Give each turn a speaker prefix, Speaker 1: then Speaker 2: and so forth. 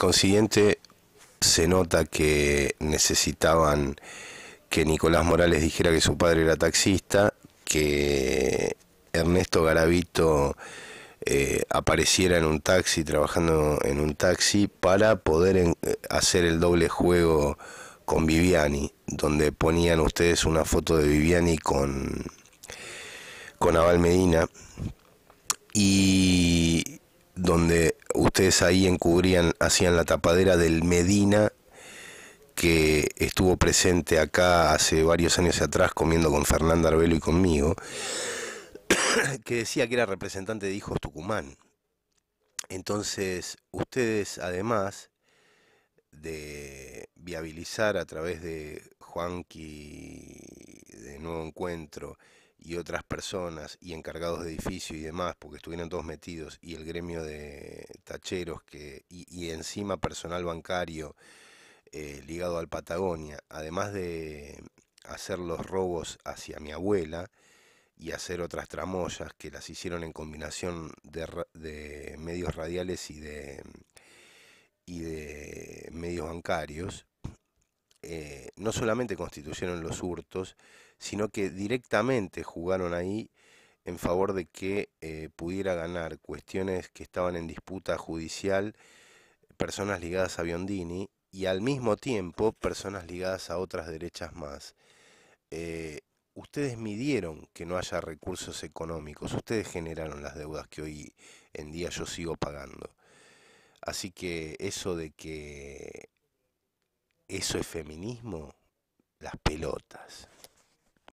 Speaker 1: Consiguiente, se nota que necesitaban que Nicolás Morales dijera que su padre era taxista, que Ernesto Garavito eh, apareciera en un taxi, trabajando en un taxi, para poder eh, hacer el doble juego con Viviani, donde ponían ustedes una foto de Viviani con, con Aval Medina y donde ustedes ahí encubrían, hacían la tapadera del Medina que estuvo presente acá hace varios años atrás comiendo con Fernanda Arbelo y conmigo, que decía que era representante de Hijos Tucumán. Entonces, ustedes además de viabilizar a través de Juanqui, de Nuevo Encuentro, y otras personas y encargados de edificio y demás, porque estuvieron todos metidos, y el gremio de tacheros que, y, encima personal bancario eh, ligado al Patagonia, además de hacer los robos hacia mi abuela y hacer otras tramoyas que las hicieron en combinación de, de medios radiales y de, y de medios bancarios, eh, no solamente constituyeron los hurtos, sino que directamente jugaron ahí en favor de que eh, pudiera ganar cuestiones que estaban en disputa judicial, personas ligadas a Biondini y al mismo tiempo personas ligadas a otras derechas más. Eh, ustedes midieron que no haya recursos económicos, ustedes generaron las deudas que hoy en día yo sigo pagando. Así que eso de que ¿Eso es feminismo? Las pelotas.